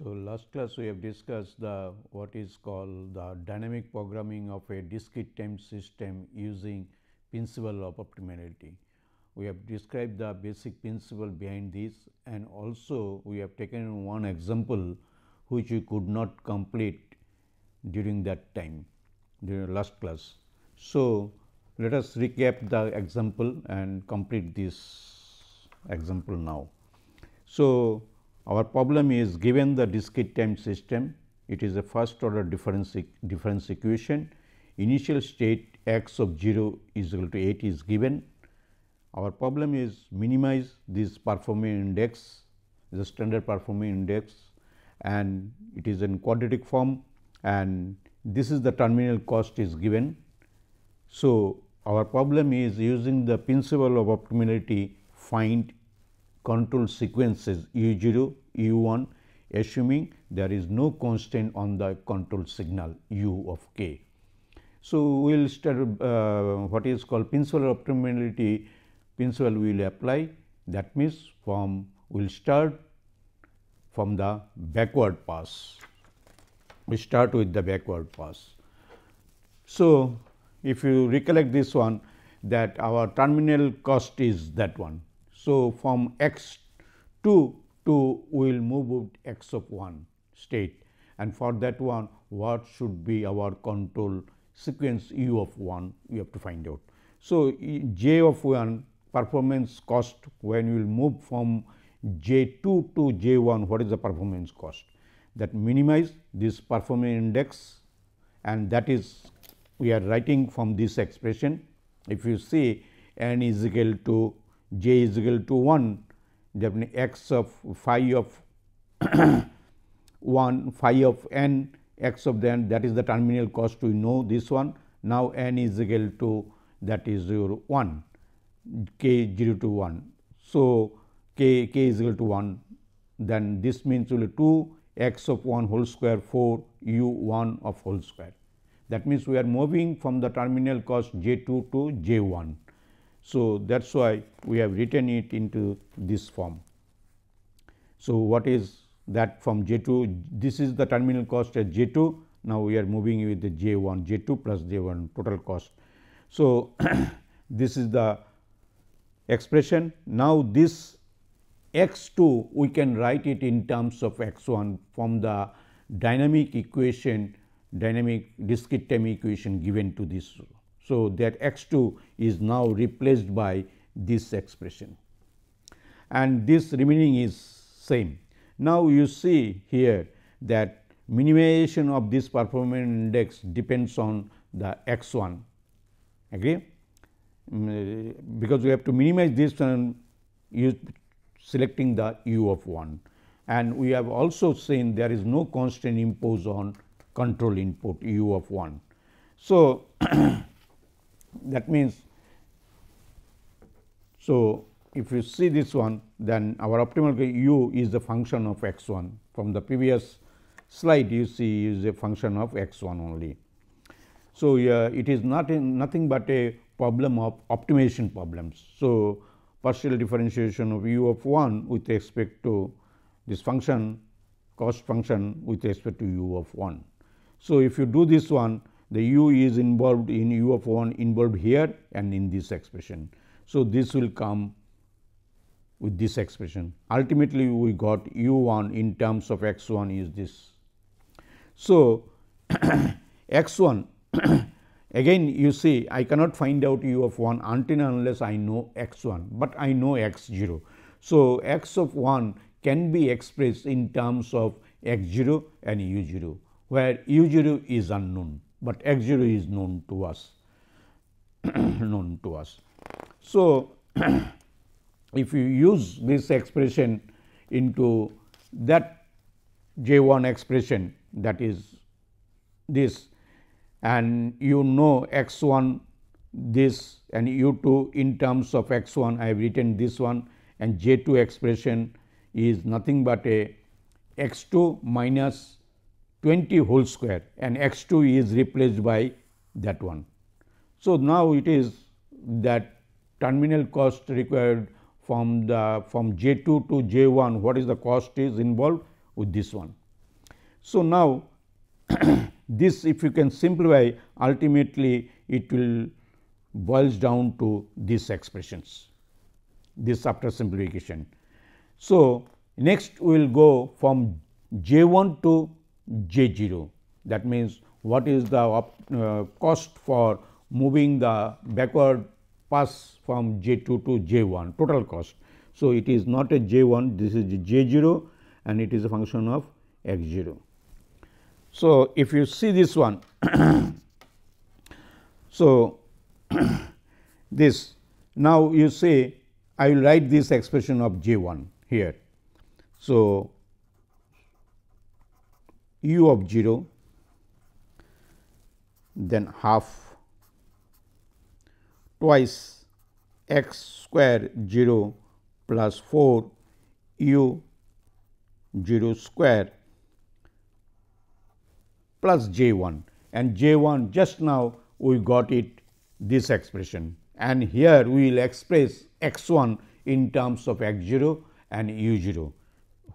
So, last class we have discussed the what is called the dynamic programming of a discrete time system using principle of optimality. We have described the basic principle behind this and also we have taken one example which we could not complete during that time during last class. So, let us recap the example and complete this example now. So, our problem is given the discrete time system, it is a first order difference, difference equation. Initial state x of 0 is equal to 8 is given. Our problem is minimize this performance index, the standard performance index and it is in quadratic form and this is the terminal cost is given. So, our problem is using the principle of optimality find control sequences U 0, U 1 assuming there is no constraint on the control signal u of k. So, we will study uh, what is called pincer optimality principle we will apply that means from we will start from the backward pass. We start with the backward pass. So, if you recollect this one that our terminal cost is that one so, from x 2 to we will move at x of 1 state and for that one what should be our control sequence u of 1 we have to find out. So, j of 1 performance cost when we will move from j 2 to j 1 what is the performance cost that minimize this performance index and that is we are writing from this expression if you see n is equal to j is equal to 1 definitely x of phi of 1 phi of n x of n. that is the terminal cost we know this one now n is equal to that is your 1 k 0 to 1. So, k k is equal to 1 then this means will 2 x of 1 whole square 4 u 1 of whole square. That means, we are moving from the terminal cost j 2 to j 1. So, that is why we have written it into this form. So, what is that from J 2 this is the terminal cost at J 2 now we are moving with the J 1 J 2 plus J 1 total cost. So, this is the expression now this x 2 we can write it in terms of x 1 from the dynamic equation dynamic discrete time equation given to this so, that x 2 is now replaced by this expression and this remaining is same. Now, you see here that minimization of this performance index depends on the x 1 agree mm, uh, because we have to minimize this and use selecting the u of 1 and we have also seen there is no constant imposed on control input u of 1. So, that means, so if you see this one then our optimal u is the function of x 1 from the previous slide you see is a function of x 1 only. So, uh, it is not nothing but a problem of optimization problems. So, partial differentiation of u of 1 with respect to this function cost function with respect to u of 1. So, if you do this one the u is involved in u of 1 involved here and in this expression. So, this will come with this expression. Ultimately, we got u 1 in terms of x 1 is this. So, x 1 again you see I cannot find out u of 1 until unless I know x 1, but I know x 0. So, x of 1 can be expressed in terms of x 0 and u 0, where u 0 is unknown but x 0 is known to us known to us. So, if you use this expression into that j 1 expression that is this and you know x 1 this and u 2 in terms of x 1 I have written this one and j 2 expression is nothing but a x 2 minus 20 whole square and x 2 is replaced by that one. So, now it is that terminal cost required from the from J 2 to J 1 what is the cost is involved with this one. So, now this if you can simplify ultimately it will boils down to these expressions this after simplification. So, next we will go from J 1 to J 0 that means, what is the uh, cost for moving the backward pass from J 2 to J 1 total cost. So, it is not a J 1 this is J 0 and it is a function of x 0. So, if you see this one so this now you say I will write this expression of J 1 here. So, u of 0 then half twice x square 0 plus 4 u 0 square plus j 1 and j 1 just now we got it this expression and here we will express x 1 in terms of x 0 and u 0.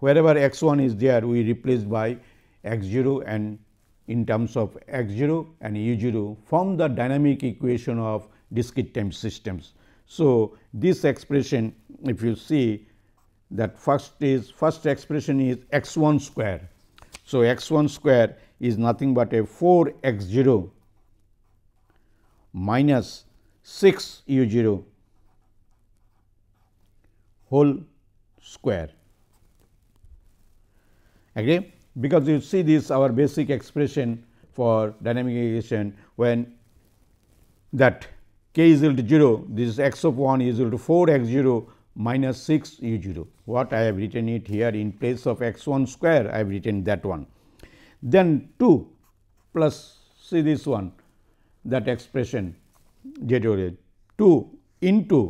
Wherever x 1 is there we replace by x 0 and in terms of x 0 and u 0 form the dynamic equation of discrete time systems. So, this expression if you see that first is first expression is x 1 square. So, x 1 square is nothing but a 4 x 0 minus 6 u 0 whole square. Agree? because you see this our basic expression for dynamic equation when that k is equal to 0 this is x of 1 is equal to 4 x 0 minus 6 u 0 what I have written it here in place of x 1 square I have written that one. Then 2 plus see this one that expression z 2 into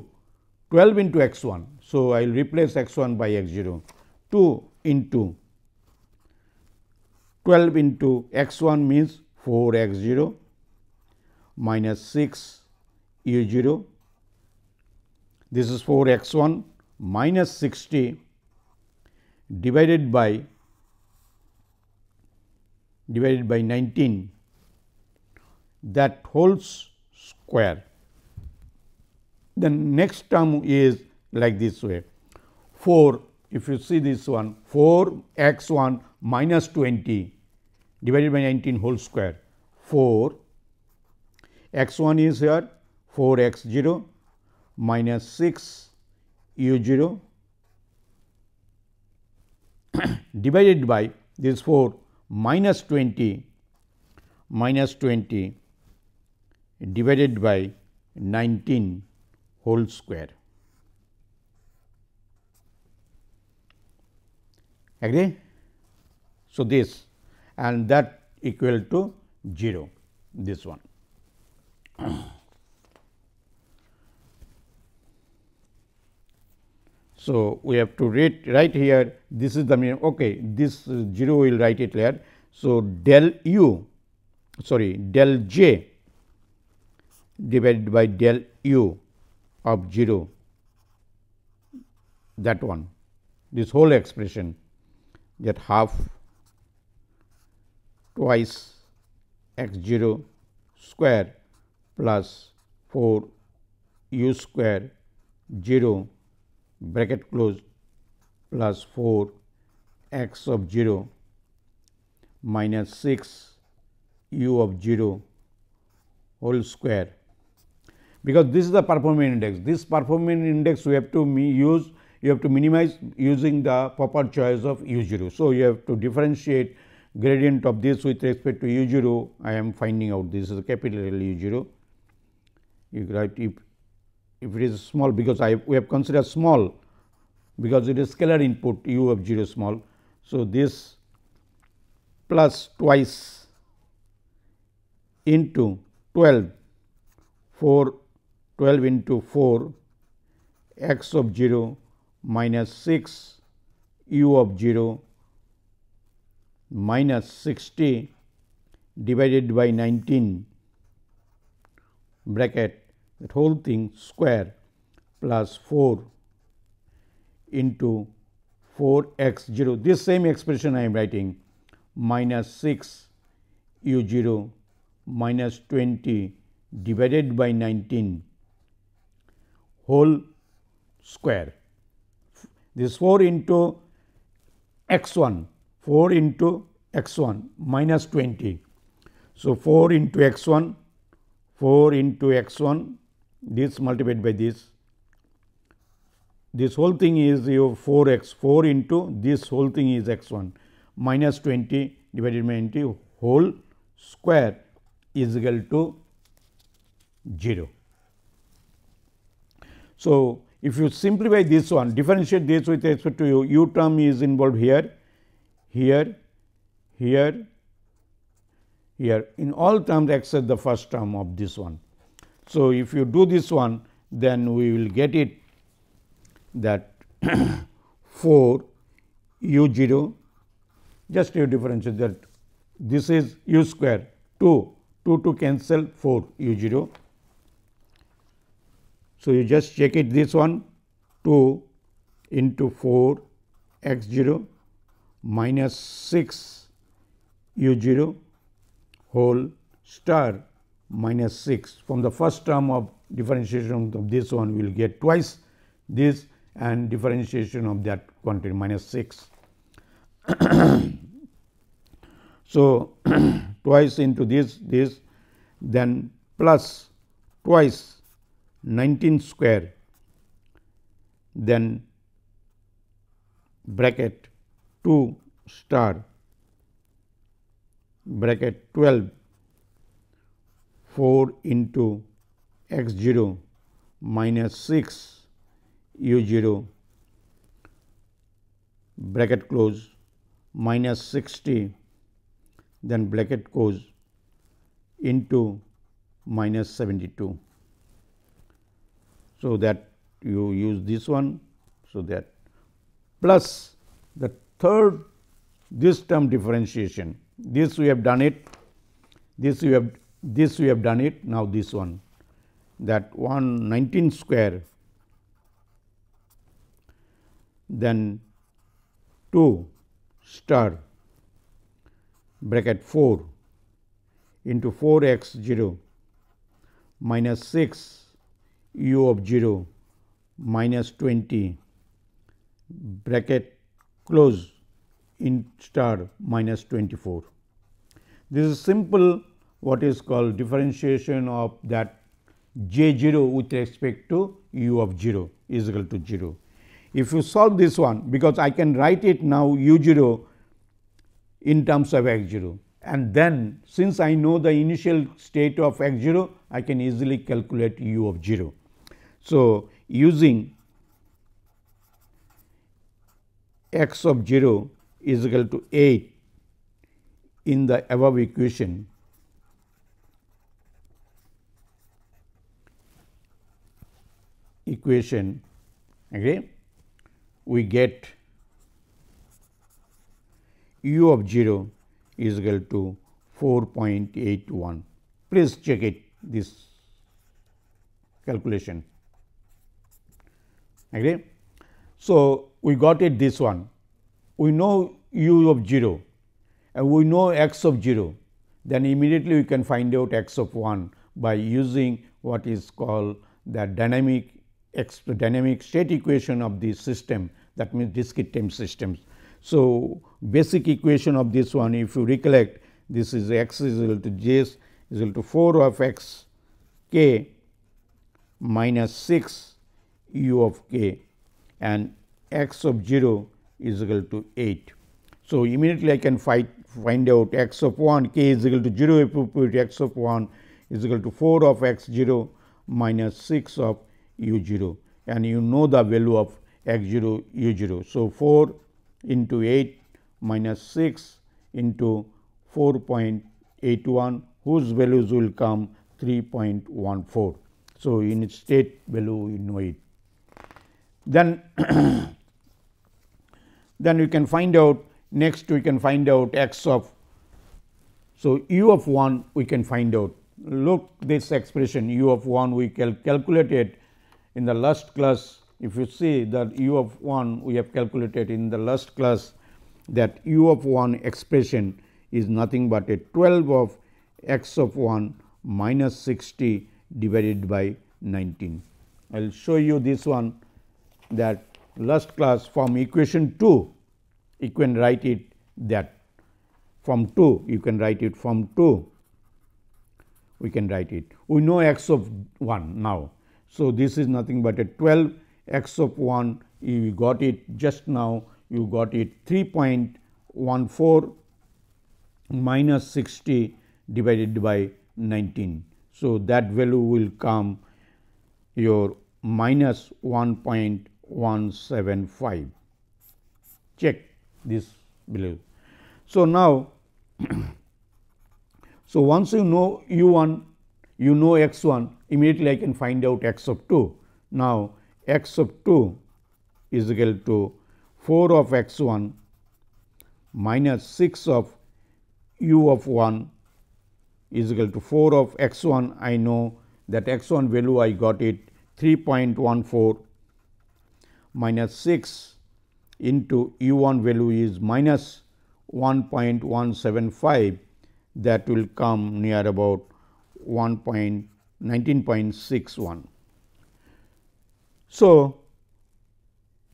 12 into x 1. So, I will replace x 1 by x 0 2 into 12 into x 1 means 4 x 0 minus 6 u 0. This is 4 x 1 minus 60 divided by divided by 19 that holds square. The next term is like this way 4 if you see this one 4 x 1 minus 20 divided by 19 whole square 4 x 1 is here 4 x 0 minus 6 u 0 divided by this 4 minus 20 minus 20 divided by 19 whole square. Agree? So, this and that equal to 0 this one. So, we have to write, right here this is the mean. okay this 0 we will write it here. So, del u sorry del j divided by del u of 0 that one this whole expression that half twice x 0 square plus 4 u square 0 bracket close plus 4 x of 0 minus 6 u of 0 whole square because this is the performance index. This performance index we have to use you have to minimize using the proper choice of u 0. So, you have to differentiate gradient of this with respect to u 0 I am finding out this is capital L u 0. You write if, if it is small because I we have considered small because it is scalar input u of 0 small. So, this plus twice into 12 4 12 into 4 x of 0 minus 6 u of 0 minus 60 divided by 19 bracket that whole thing square plus 4 into 4 x 0 this same expression I am writing minus 6 u 0 minus 20 divided by 19 whole square. This 4 into x 1 4 into x 1 minus 20. So, 4 into x 1 4 into x 1 this multiplied by this this whole thing is your 4 x 4 into this whole thing is x 1 minus 20 divided by 20 whole square is equal to 0. So, if you simplify this one differentiate this with respect to u, u term is involved here here, here, here in all terms except the first term of this one. So, if you do this one then we will get it that 4 u 0 just you differentiate that this is u square 2 2 to cancel 4 u 0. So, you just check it this one 2 into 4 x 0 minus 6 u 0 whole star minus 6 from the first term of differentiation of this one we will get twice this and differentiation of that quantity minus 6. so, twice into this this then plus twice 19 square then bracket 2 star bracket 12 4 into x 0 minus 6 u 0 bracket close minus 60 then bracket close into minus 72. So, that you use this one. So, that plus the Third, this term differentiation, this we have done it, this we have this we have done it, now this one that 119 square then 2 star bracket 4 into 4 x 0 minus 6 u of 0 minus 20 bracket close in star minus 24. This is simple what is called differentiation of that j 0 with respect to u of 0 is equal to 0. If you solve this one because I can write it now u 0 in terms of x 0 and then since I know the initial state of x 0 I can easily calculate u of 0. So, using x of 0 is equal to 8 in the above equation, equation okay, we get u of 0 is equal to 4.81. Please check it this calculation. Agree? So, we got it this one. We know u of 0 and we know x of 0, then immediately we can find out x of 1 by using what is called the dynamic dynamic state equation of the system that means discrete time systems. So, basic equation of this one if you recollect this is x is equal to j is equal to 4 of x k minus 6 u of k and x of 0 is equal to 8. So, immediately I can find, find out x of 1 k is equal to 0 if you put x of 1 is equal to 4 of x 0 minus 6 of u 0 and you know the value of x 0 u 0. So, 4 into 8 minus 6 into 4.81 whose values will come 3.14. So, in its state value we know it. Then then you can find out next we can find out x of. So, u of 1 we can find out look this expression u of 1 we cal calculated in the last class if you see that u of 1 we have calculated in the last class that u of 1 expression is nothing but a 12 of x of 1 minus 60 divided by 19. I will show you this one that last class from equation 2 you can write it that from 2 you can write it from 2 we can write it we know x of 1 now. So, this is nothing but a 12 x of 1 you got it just now you got it 3.14 minus 60 divided by 19. So, that value will come your minus 1.175 check this value. So, now so once you know u 1 you know x 1 immediately I can find out x of 2. Now, x of 2 is equal to 4 of x 1 minus 6 of u of 1 is equal to 4 of x 1 I know that x 1 value I got it 3.14 minus 6 into u 1 value is minus 1.175 that will come near about 1.19.61. So,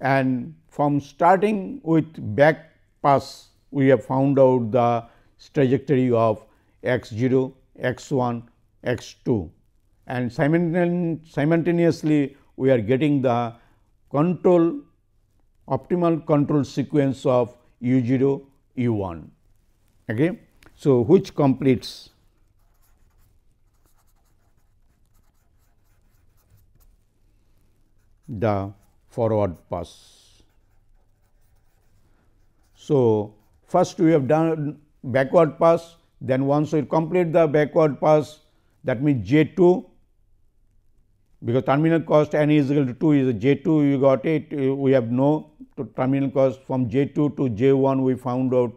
and from starting with back pass we have found out the trajectory of x 0, x 1, x 2 and simultaneously we are getting the control optimal control sequence of u 0 u 1. Okay. So, which completes the forward pass. So, first we have done backward pass then once we complete the backward pass that means J 2 because terminal cost n is equal to 2 is J 2 you got it we have no to terminal cost from J 2 to J 1 we found out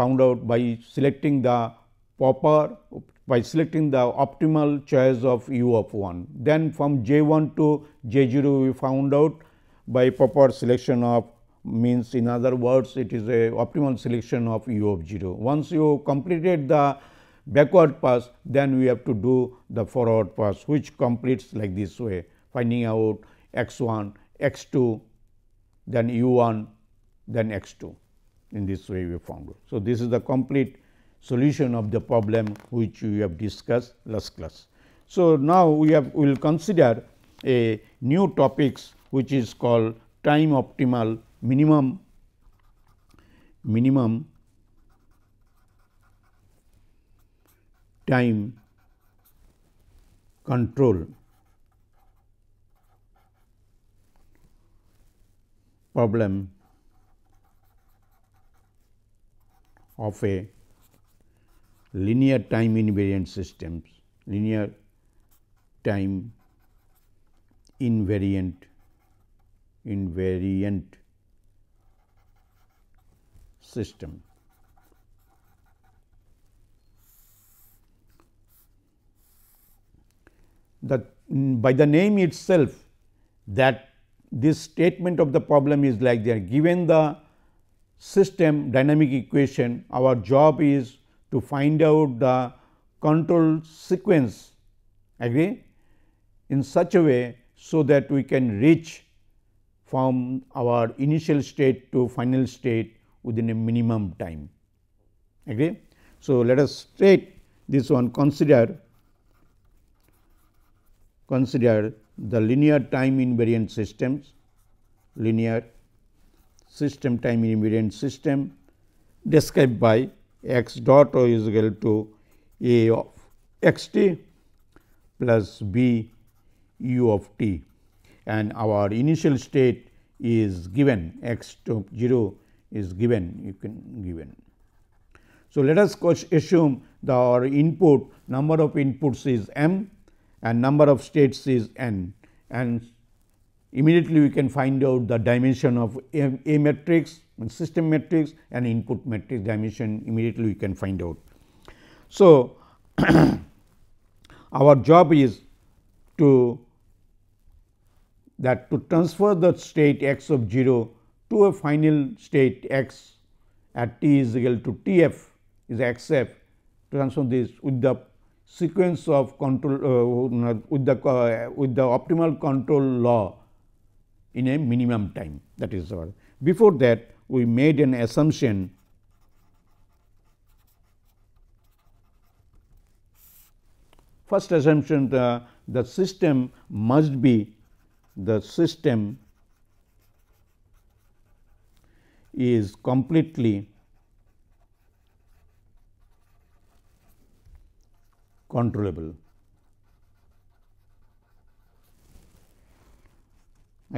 found out by selecting the proper by selecting the optimal choice of u of 1. Then from J 1 to J 0 we found out by proper selection of means in other words it is a optimal selection of u of 0. Once you completed the backward pass then we have to do the forward pass which completes like this way finding out x 1, x 2 then u 1 then x 2 in this way we found it. So, this is the complete solution of the problem which we have discussed last class. So, now we have will consider a new topics which is called time optimal minimum minimum time control problem of a linear time invariant systems, linear time invariant invariant system. That by the name itself that this statement of the problem is like they are given the system dynamic equation. Our job is to find out the control sequence agree in such a way, so that we can reach from our initial state to final state within a minimum time agree. So, let us state this one consider consider the linear time invariant systems, linear system time invariant system described by x dot o is equal to a of x t plus b u of t and our initial state is given x to 0 is given you can given. So, let us assume the our input number of inputs is m and number of states is n and immediately we can find out the dimension of A, A matrix and system matrix and input matrix dimension immediately we can find out. So, our job is to that to transfer the state x of 0 to a final state x at t is equal to t f is x f transform this with the sequence of control uh, with the uh, with the optimal control law in a minimum time that is all. Before that we made an assumption first assumption the, the system must be the system is completely controllable.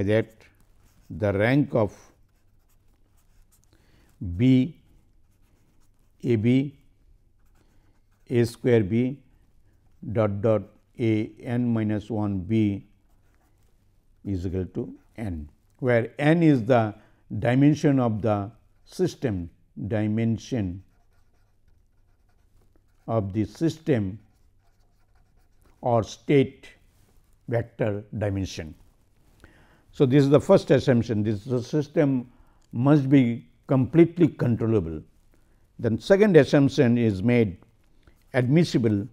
That the rank of B A B A square B dot dot A n minus 1 B is equal to n, where n is the dimension of the system dimension of the system or state vector dimension. So, this is the first assumption this the system must be completely controllable. Then second assumption is made admissible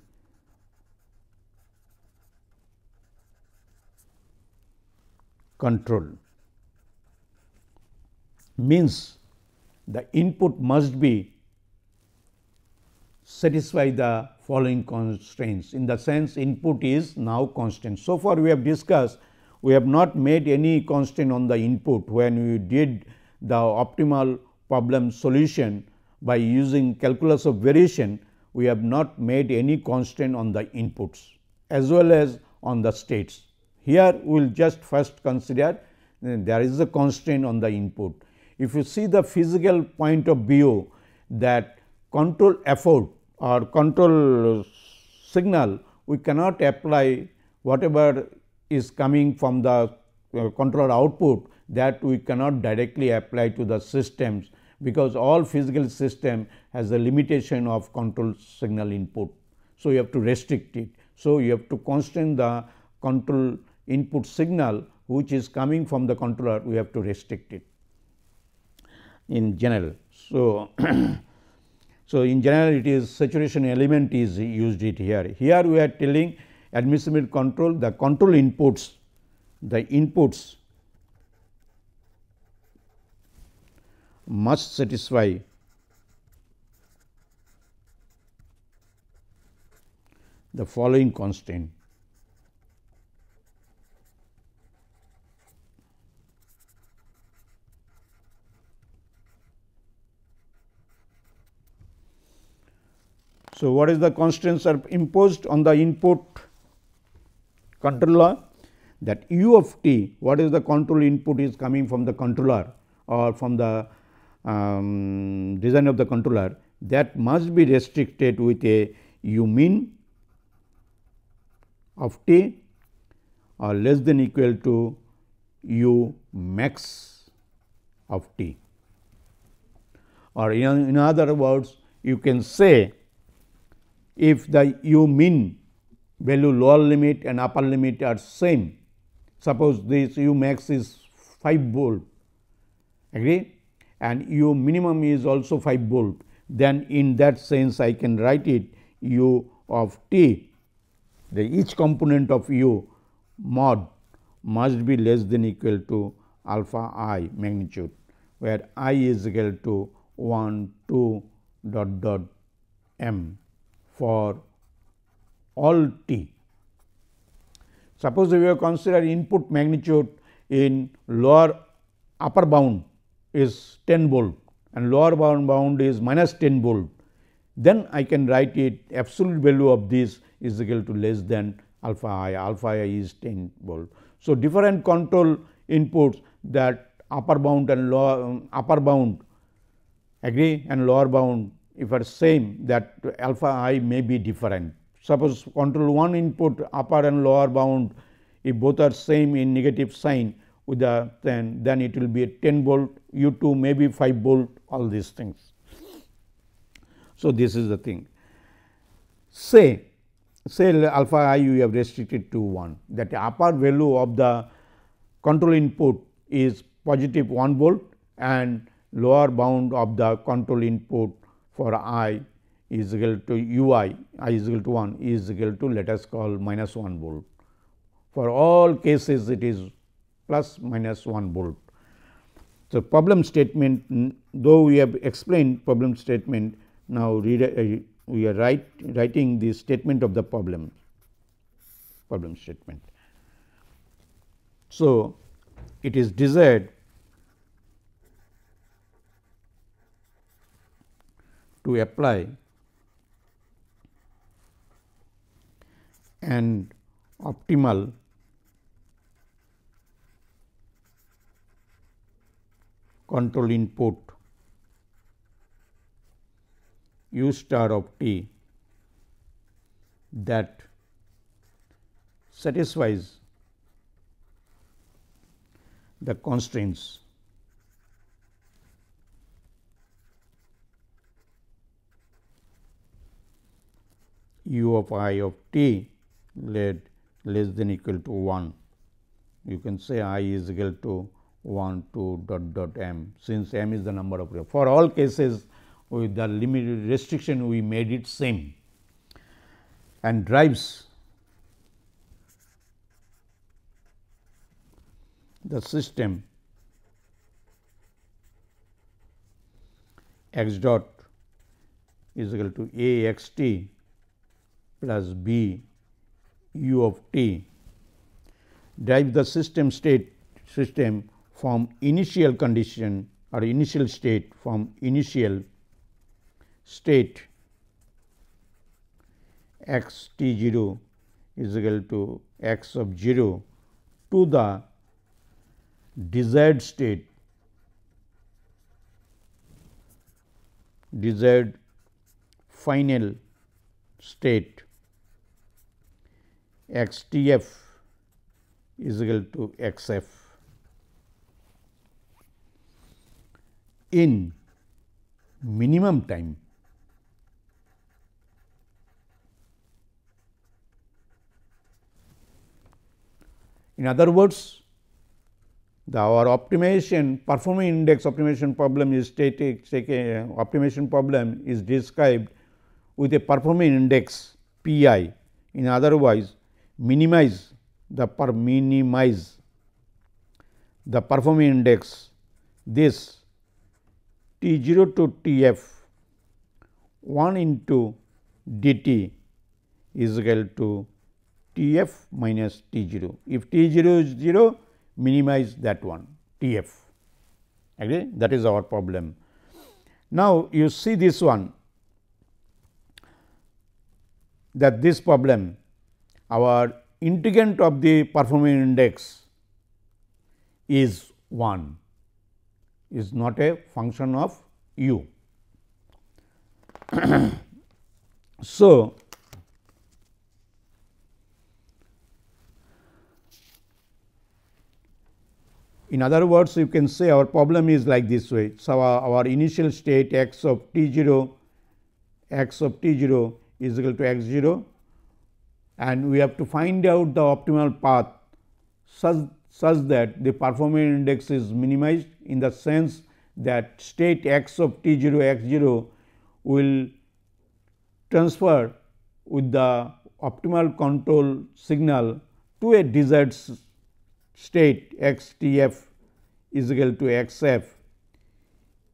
control means the input must be satisfy the following constraints in the sense input is now constant. So far we have discussed we have not made any constraint on the input when we did the optimal problem solution by using calculus of variation we have not made any constraint on the inputs as well as on the states. Here we will just first consider eh, there is a constraint on the input. If you see the physical point of view that control effort or control signal, we cannot apply whatever is coming from the uh, controller output that we cannot directly apply to the systems, because all physical system has a limitation of control signal input. So, you have to restrict it. So, you have to constrain the control input signal which is coming from the controller, we have to restrict it in general. So, So, in general it is saturation element is used it here. Here we are telling admissibility control the control inputs the inputs must satisfy the following constraint. So, what is the constraints are imposed on the input controller that u of t what is the control input is coming from the controller or from the um, design of the controller that must be restricted with a u min of t or less than equal to u max of t or in, in other words you can say if the u min value lower limit and upper limit are same. Suppose this u max is 5 volt agree and u minimum is also 5 volt then in that sense I can write it u of t the each component of u mod must be less than equal to alpha i magnitude where i is equal to 1 2 dot dot m for all t. Suppose we have considered input magnitude in lower upper bound is 10 volt and lower bound bound is minus 10 volt, then I can write it absolute value of this is equal to less than alpha i, alpha i is 10 volt. So, different control inputs that upper bound and lower upper bound agree and lower bound if are same that alpha i may be different. Suppose control 1 input upper and lower bound if both are same in negative sign with the then, then it will be a 10 volt u 2 may be 5 volt all these things. So, this is the thing say say alpha i you have restricted to 1 that upper value of the control input is positive 1 volt and lower bound of the control input for i is equal to u i, i is equal to 1 is equal to let us call minus 1 volt. For all cases it is plus minus 1 volt. So, problem statement though we have explained problem statement now read, uh, we are write, writing the statement of the problem problem statement. So, it is desired to apply an optimal control input u star of t that satisfies the constraints u of i of t let less than equal to 1. You can say i is equal to 1 2 dot dot m since m is the number of real. For all cases with the limited restriction we made it same and drives the system x dot is equal to a x t plus b u of t Drive the system state system from initial condition or initial state from initial state x t 0 is equal to x of 0 to the desired state desired final state x t f is equal to x f in minimum time In other words, the our optimization performing index optimization problem is static uh, optimization problem is described with a performing index p i in otherwise minimize the per minimize the performing index this t 0 to t f 1 into d t is equal to t f minus t 0. If t 0 is 0 minimize that one t f agree that is our problem. Now, you see this one that this problem our integrant of the performing index is 1 is not a function of u. so, in other words you can say our problem is like this way. So, our, our initial state x of t 0 x of t 0 is equal to x 0 and we have to find out the optimal path such, such that the performance index is minimized in the sense that state x of t 0 x 0 will transfer with the optimal control signal to a desired state x t f is equal to x f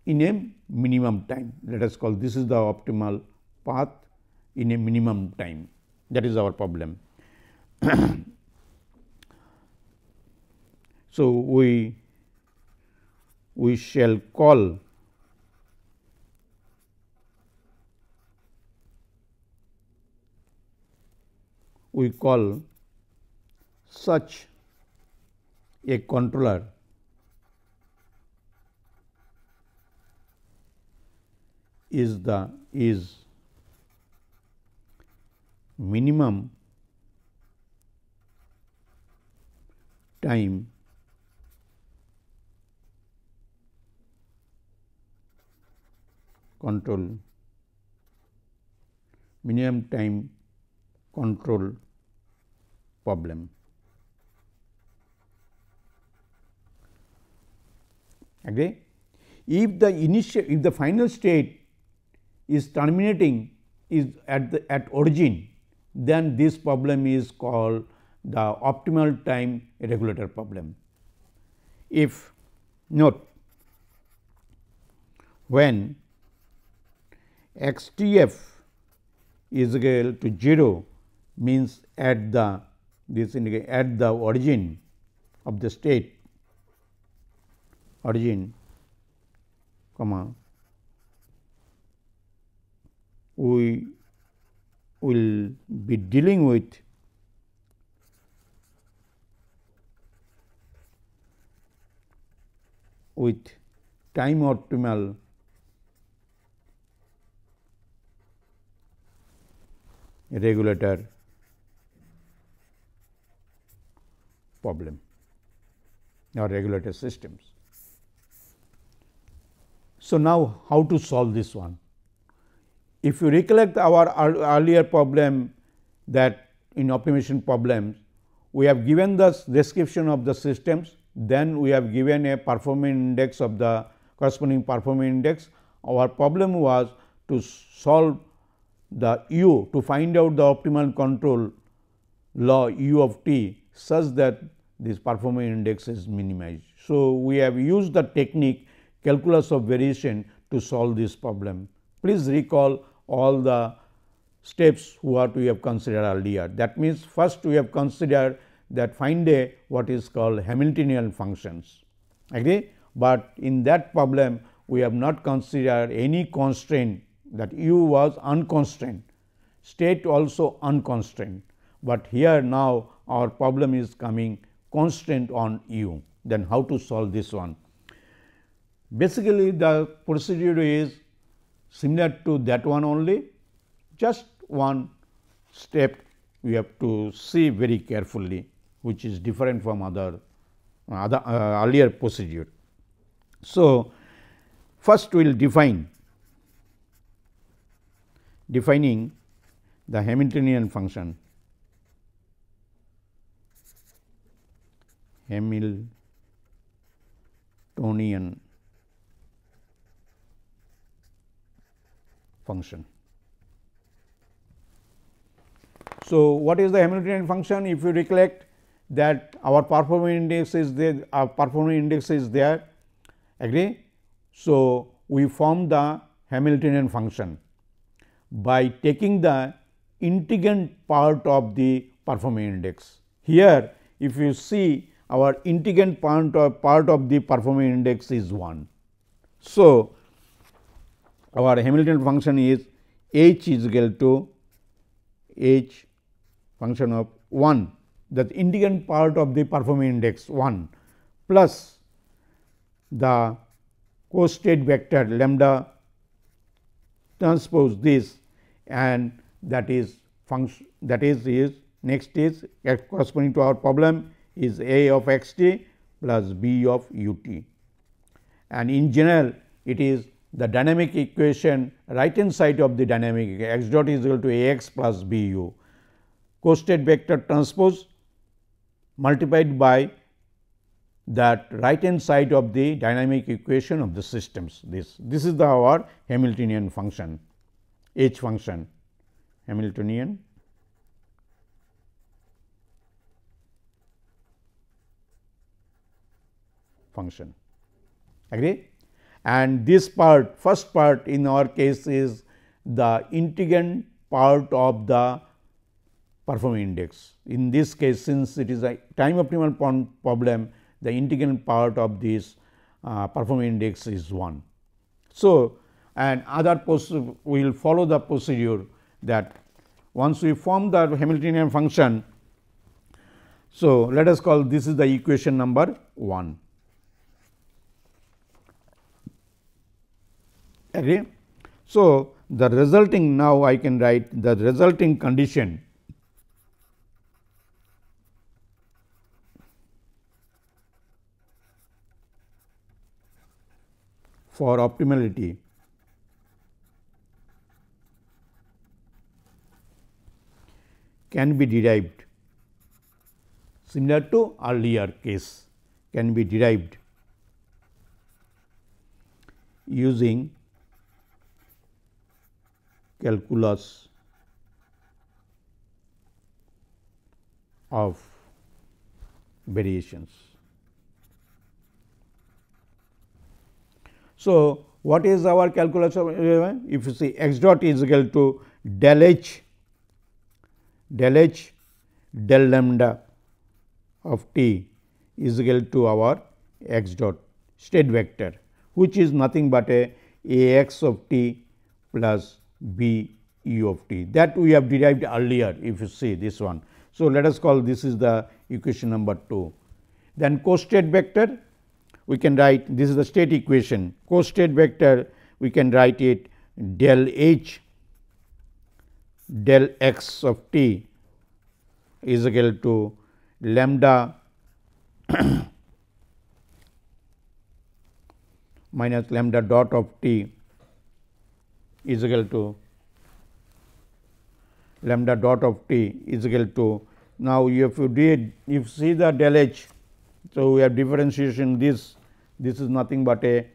in a minimum time. Let us call this is the optimal path in a minimum time that is our problem. so, we we shall call we call such a controller is the is minimum time control minimum time control problem agree if the initial if the final state is terminating is at the at origin then this problem is called the optimal time regulator problem. If note when xtf is equal to 0 means at the this at the origin of the state origin comma we we will be dealing with with time optimal regulator problem or regulator systems. So, now how to solve this one? If you recollect our earlier problem that in optimization problems, we have given the description of the systems, then we have given a performance index of the corresponding performance index. Our problem was to solve the u to find out the optimal control law u of t such that this performance index is minimized. So, we have used the technique calculus of variation to solve this problem. Please recall all the steps what we have considered earlier. That means, first we have considered that find a what is called Hamiltonian functions. Agree? But in that problem we have not considered any constraint that u was unconstrained, state also unconstrained, but here now our problem is coming constraint on u. Then how to solve this one? Basically the procedure is similar to that one only just one step we have to see very carefully which is different from other other uh, earlier procedure. So, first we will define defining the Hamiltonian function Hamiltonian function. So, what is the Hamiltonian function? If you recollect that our performance index is there, our performance index is there, agree? So, we form the Hamiltonian function by taking the integrand part of the performance index. Here, if you see our integrand part of, part of the performance index is 1. So, our Hamiltonian function is h is equal to h function of 1 that integrand part of the performing index 1 plus the co-state vector lambda transpose this and that is function that is is next is corresponding to our problem is a of x t plus b of u t. And in general it is the dynamic equation right hand side of the dynamic x dot is equal to a x plus b u costate vector transpose multiplied by that right hand side of the dynamic equation of the systems this this is the our hamiltonian function h function hamiltonian function agree and this part first part in our case is the integrand part of the performance index. In this case since it is a time optimal problem the integrand part of this uh, performance index is 1. So, and other we will follow the procedure that once we form the Hamiltonian function. So, let us call this is the equation number 1. Agree? So, the resulting now I can write the resulting condition for optimality can be derived similar to earlier case can be derived using calculus of variations. So, what is our calculus of if you see x dot is equal to del h del h del lambda of t is equal to our x dot state vector which is nothing but a a x of t plus B E of t that we have derived earlier if you see this one. So, let us call this is the equation number 2. Then co-state vector we can write this is the state equation co-state vector we can write it del h del x of t is equal to lambda minus lambda dot of t is equal to lambda dot of t is equal to now if you did if see the del h so we have differentiation this this is nothing but a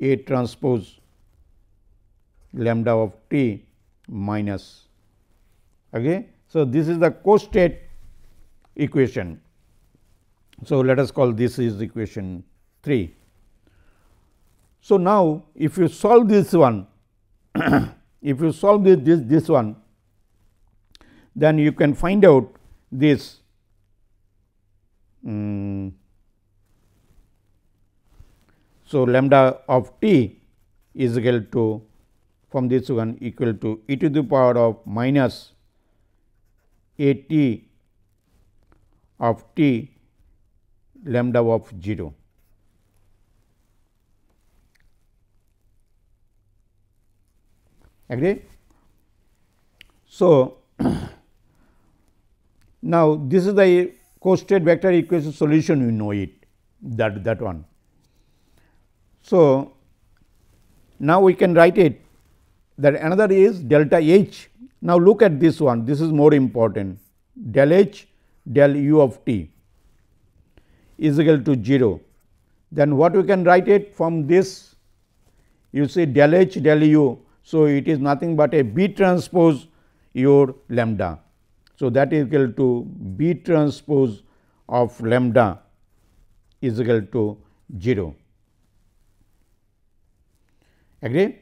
a transpose lambda of t minus okay so this is the co-state equation so let us call this is equation 3 so now if you solve this one if you solve this, this, this one, then you can find out this um, so, lambda of t is equal to from this one equal to e to the power of minus a t of t lambda of 0. agree. So, now this is the costate vector equation solution you know it that that one. So, now we can write it that another is delta h. Now, look at this one this is more important del h del u of t is equal to 0. Then what we can write it from this you see del h del u so, it is nothing but a B transpose your lambda. So, that is equal to B transpose of lambda is equal to 0. Agree?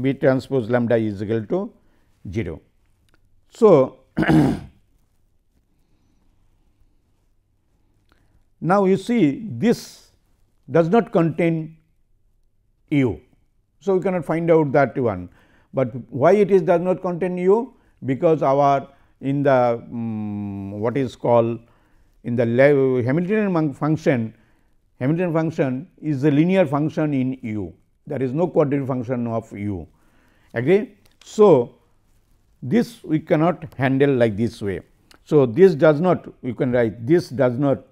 B transpose lambda is equal to 0. So, now you see this does not contain u. So, we cannot find out that one, but why it is does not contain u because our in the um, what is called in the Hamiltonian function Hamiltonian function is a linear function in u there is no quadratic function of u agree. So, this we cannot handle like this way. So, this does not you can write this does not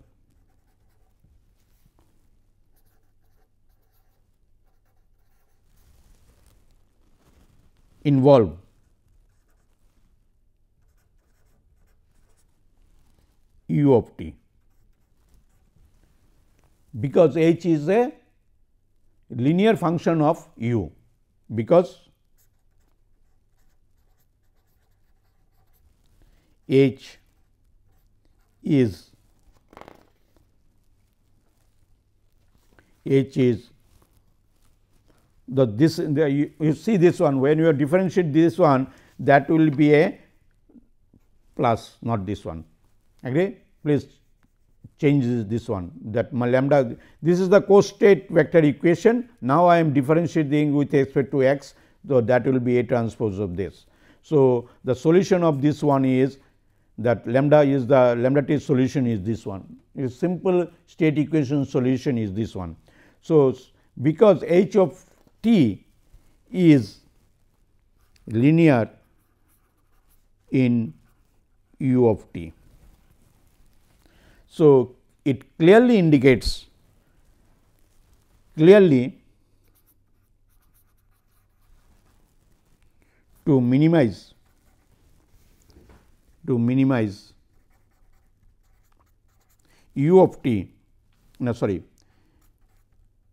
involved. u of t because h is a linear function of u because h is h is the this the, you, you see this one when you differentiate this one that will be a plus not this one agree please change this one that lambda this is the co-state vector equation now I am differentiating with respect to x so that will be a transpose of this. So, the solution of this one is that lambda is the lambda t solution is this one a simple state equation solution is this one. So, because h of T is linear in u of t. So, it clearly indicates clearly to minimize to minimize u of t no sorry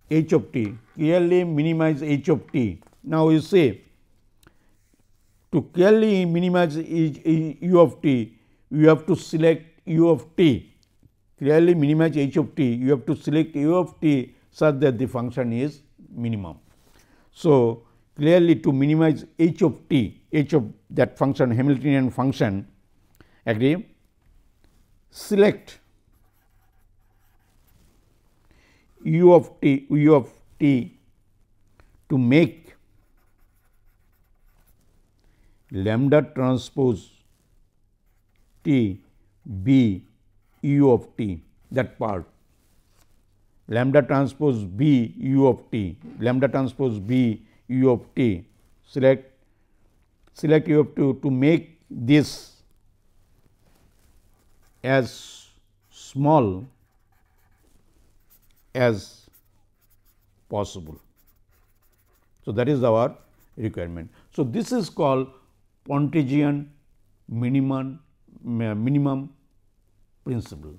h of t clearly minimize h of t. Now, you say to clearly minimize u of t you have to select u of t clearly minimize h of t you have to select u of t such that the function is minimum. So, clearly to minimize h of t h of that function Hamiltonian function agree select u of t u of t to make lambda transpose t b U of t that part lambda transpose b u of t lambda transpose b u of t select select u of t to make this as small as possible. So, that is our requirement. So, this is called Pontryagin minimum, minimum principle.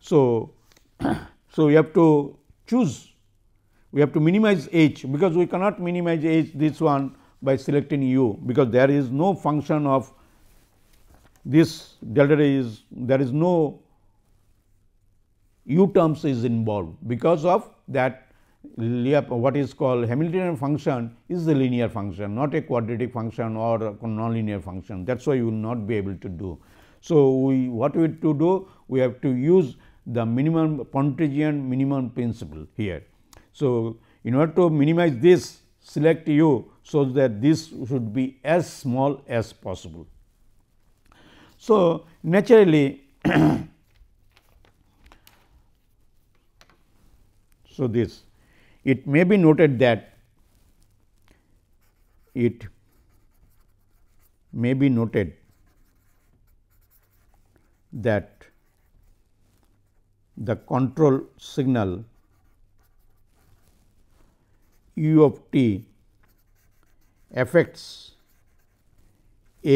So, so we have to choose, we have to minimize h because we cannot minimize h this one by selecting u because there is no function of this delta is there is no u terms is involved because of that what is called Hamiltonian function is a linear function not a quadratic function or a nonlinear function that is why you will not be able to do. So, we what we have to do we have to use the minimum Pontryagin minimum principle here. So, in order to minimize this select u so that this should be as small as possible. So, naturally So, this it may be noted that it may be noted that the control signal u of t affects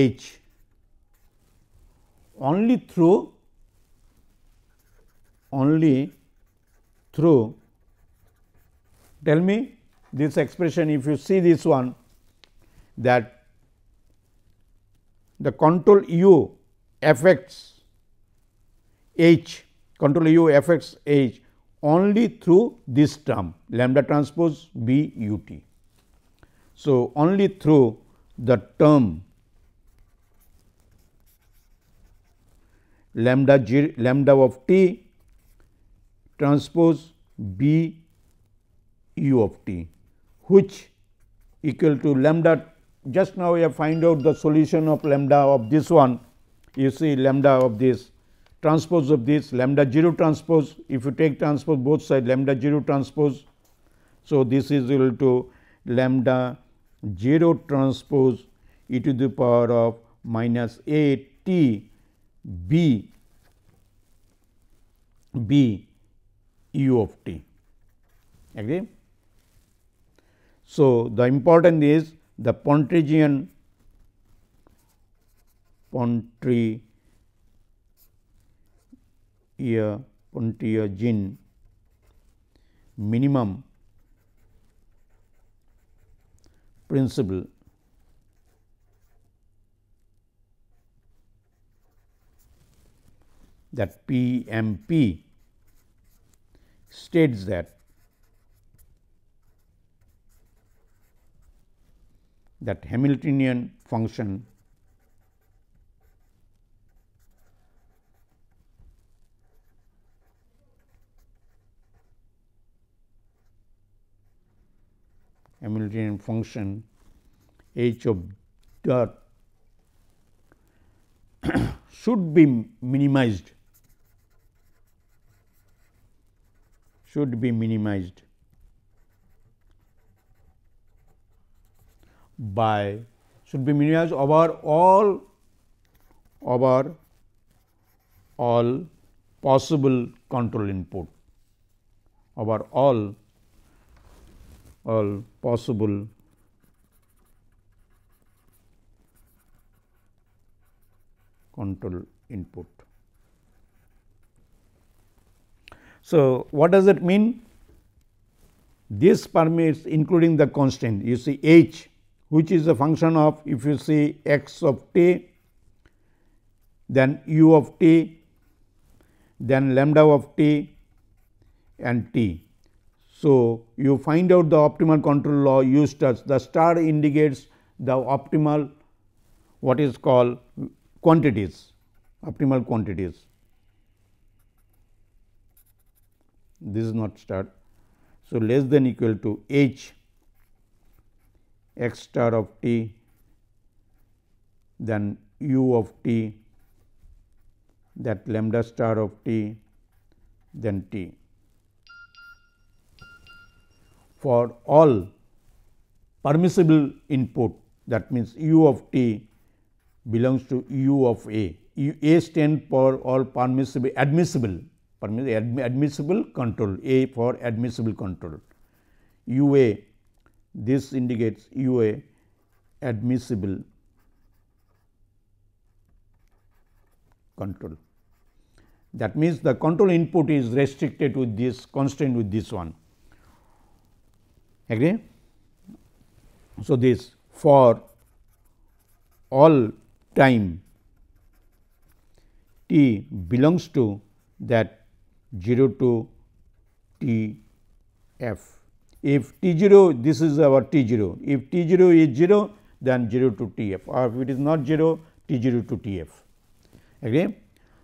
h only through only through Tell me this expression if you see this one that the control u affects h control u affects h only through this term lambda transpose b u t. So, only through the term lambda g lambda of t transpose b u of t which equal to lambda just now I find out the solution of lambda of this one you see lambda of this transpose of this lambda 0 transpose if you take transpose both side lambda 0 transpose. So, this is equal to lambda 0 transpose e to the power of minus a t b b u of t agree. So, the important is the Pontryagin Pontryagin minimum principle that PMP states that that Hamiltonian function Hamiltonian function h of dot should be minimized should be minimized by should be minimized over all over all possible control input over all all possible control input. So, what does it mean? This permits including the constant you see h which is a function of if you see x of t, then u of t, then lambda of t and t. So, you find out the optimal control law u star. The star indicates the optimal what is called quantities, optimal quantities. This is not star. So, less than equal to h x star of t, then u of t, that lambda star of t, then t. For all permissible input that means u of t belongs to u of a. U, a stand for all permissible admissible permissible admissible control a for admissible control u a this indicates UA admissible control. That means, the control input is restricted with this constraint with this one agree. So, this for all time t belongs to that 0 to t f if t 0 this is our t 0, if t 0 is 0 then 0 to t f or if it is not 0 t 0 to t f. Agree?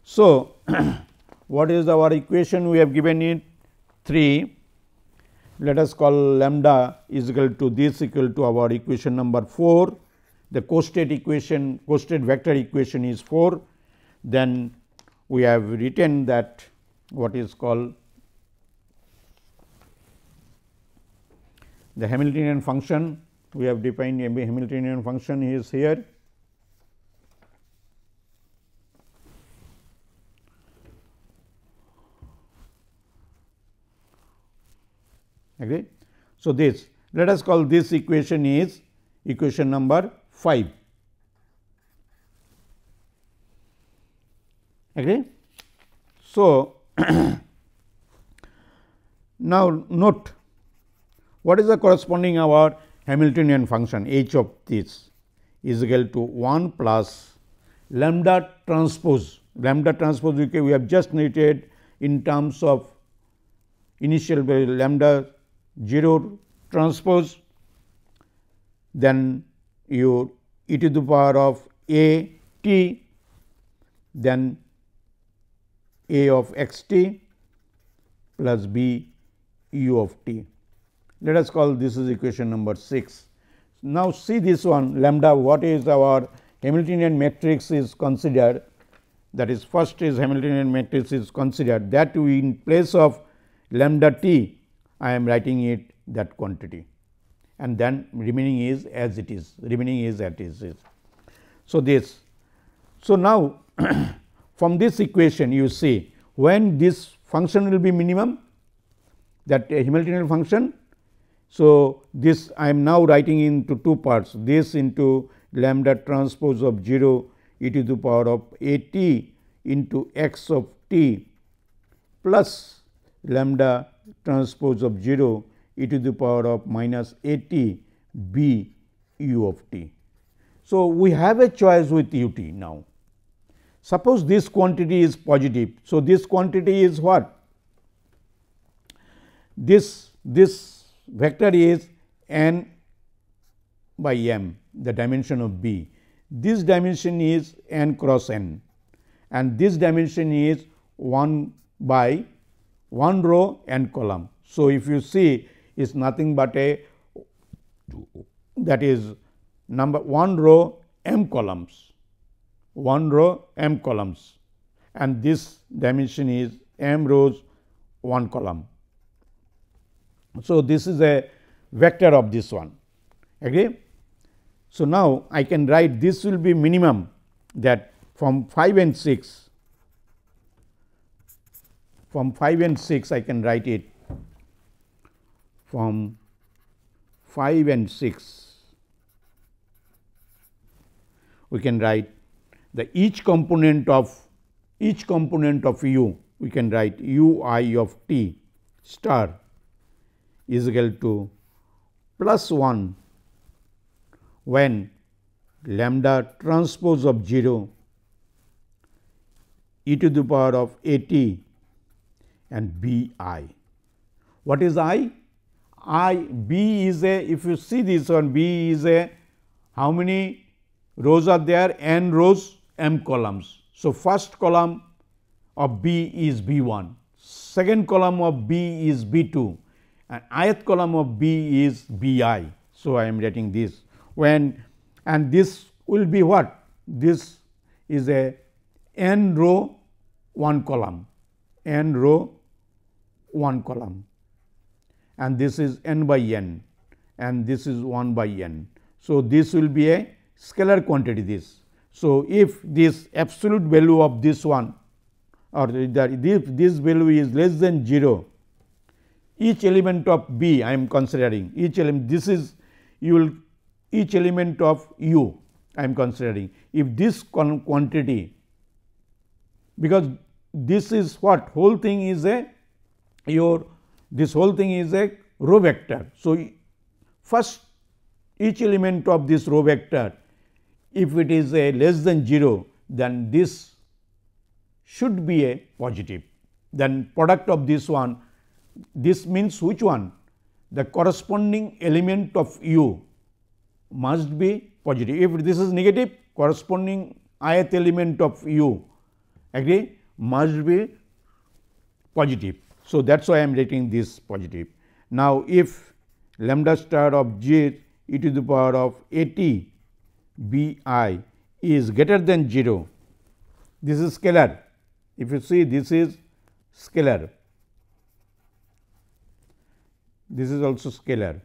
So, what is our equation we have given it 3 let us call lambda is equal to this equal to our equation number 4 the costate equation costate vector equation is 4 then we have written that what is called The Hamiltonian function we have defined a Hamiltonian function is here. Agree? So, this let us call this equation is equation number 5. Agree? So, now note what is the corresponding our Hamiltonian function h of this is equal to 1 plus lambda transpose lambda transpose we have just noted in terms of initial value lambda 0 transpose then your e to the power of a t then a of x t plus b u of t. Let us call this is equation number 6. Now, see this one lambda what is our Hamiltonian matrix is considered that is first is Hamiltonian matrix is considered that we in place of lambda t I am writing it that quantity and then remaining is as it is remaining is as it is. So, this. So, now from this equation you see when this function will be minimum that Hamiltonian function so, this I am now writing into two parts this into lambda transpose of 0 e to the power of a t into x of t plus lambda transpose of 0 e to the power of minus a t b u of t. So, we have a choice with u t now. Suppose this quantity is positive. So, this quantity is what? This this vector is n by m the dimension of B. This dimension is n cross n and this dimension is 1 by 1 row and column. So, if you see is nothing but a that is number 1 row m columns 1 row m columns and this dimension is m rows 1 column. So, this is a vector of this one agree. So, now I can write this will be minimum that from 5 and 6 from 5 and 6 I can write it from 5 and 6 we can write the each component of each component of u we can write u i of t star is equal to plus 1 when lambda transpose of 0 e to the power of a t and b i. What is i? i b is a if you see this one b is a how many rows are there n rows m columns. So, first column of b is b 1, second column of b is b 2, and ith column of B is B i. So, I am writing this when and this will be what? This is a n row 1 column, n row 1 column and this is n by n and this is 1 by n. So, this will be a scalar quantity this. So, if this absolute value of this one or that if this value is less than 0 each element of B I am considering each element this is you will each element of u I am considering. If this quantity because this is what whole thing is a your this whole thing is a row vector. So, first each element of this row vector if it is a less than 0 then this should be a positive then product of this one this means which one? The corresponding element of u must be positive. If this is negative, corresponding ith element of u agree must be positive. So, that is why I am writing this positive. Now, if lambda star of j e to the power of a t b i is greater than 0, this is scalar. If you see this is scalar this is also scalar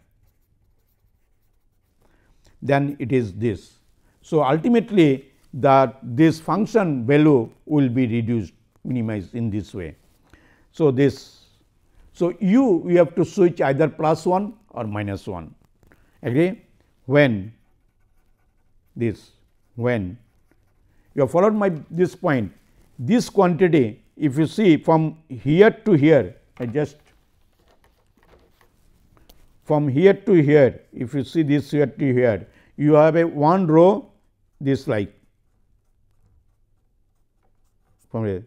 then it is this. So, ultimately that this function value will be reduced minimized in this way. So, this so u we have to switch either plus 1 or minus 1 agree when this when you have followed my this point this quantity if you see from here to here I just from here to here if you see this here to here you have a one row this like from here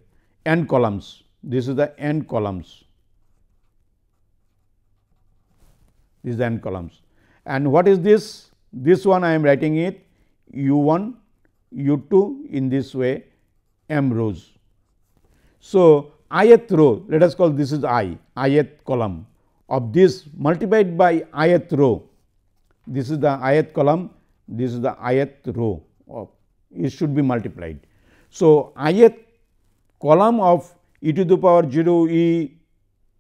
n columns this is the n columns this is the n columns and what is this this one I am writing it u 1 u 2 in this way m rows. So, ith row let us call this is i ith column of this multiplied by ith row. This is the ith column, this is the ith row of oh, it should be multiplied. So, ith column of e to the power 0 e,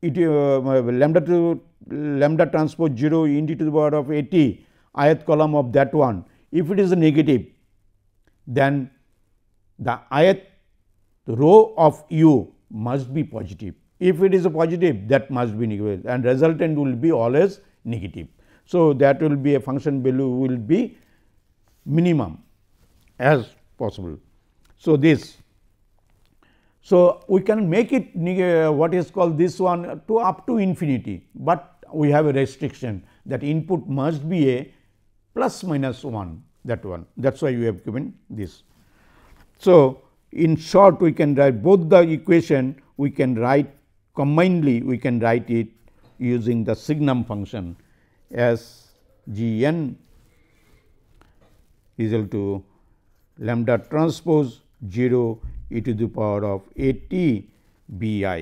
e to, uh, lambda to lambda transpose 0 e into the power of a t ith column of that one. If it is negative, then the ith row of u must be positive. If it is a positive that must be negative and resultant will be always negative. So, that will be a function value will be minimum as possible. So, this so we can make it uh, what is called this one to up to infinity, but we have a restriction that input must be a plus minus 1 that one that is why we have given this. So, in short we can write both the equation we can write Commonly, we can write it using the signum function as g n is equal to lambda transpose 0 e to the power of a t b i.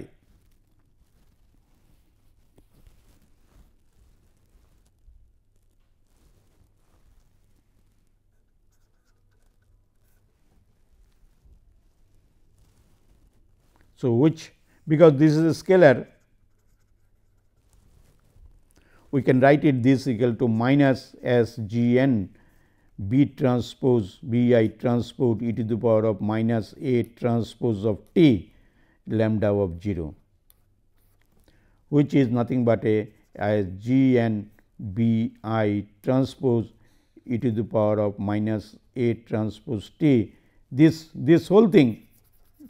So, which because this is a scalar we can write it this equal to minus S G N B transpose b i transpose e to the power of minus a transpose of t lambda of 0 which is nothing but a as g n b i transpose e to the power of minus a transpose t this this whole thing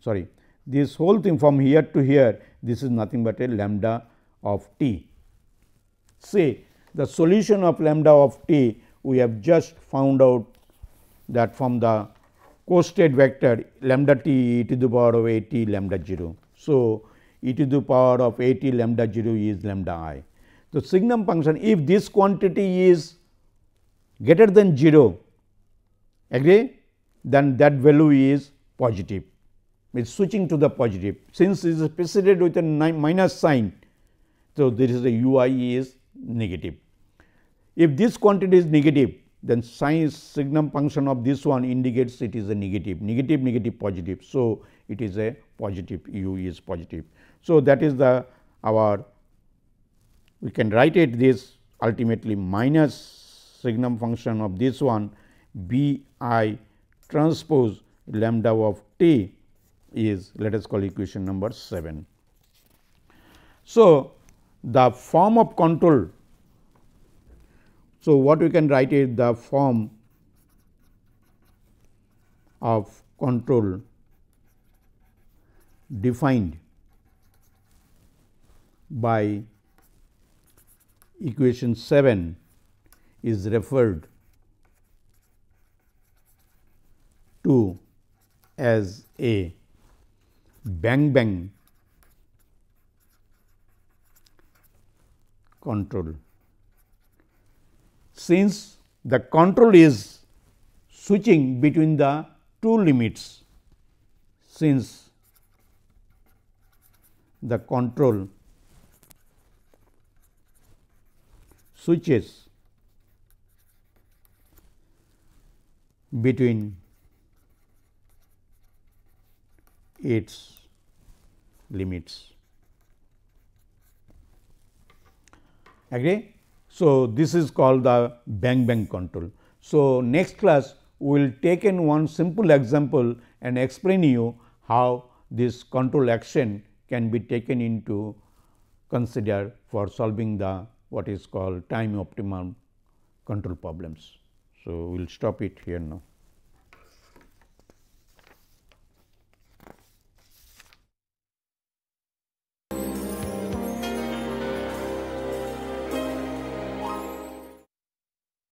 sorry this whole thing from here to here this is nothing but a lambda of t. Say the solution of lambda of t we have just found out that from the co-state vector lambda t e to the power of a t lambda 0. So, e to the power of a t lambda 0 is lambda i. The Signum function if this quantity is greater than 0 agree then that value is positive is switching to the positive. Since it is preceded with a minus sign, so there is a UI is negative. If this quantity is negative, then sign signum function of this one indicates it is a negative, negative, negative, positive. So, it is a positive u is positive. So, that is the our we can write it this ultimately minus signum function of this one b i transpose lambda of t is let us call equation number 7. So, the form of control. So, what we can write is the form of control defined by equation 7 is referred to as A bang bang control. Since the control is switching between the two limits, since the control switches between its limits. Agree? So, this is called the bang bang control. So, next class we will take in one simple example and explain you how this control action can be taken into consider for solving the what is called time optimum control problems. So, we will stop it here now.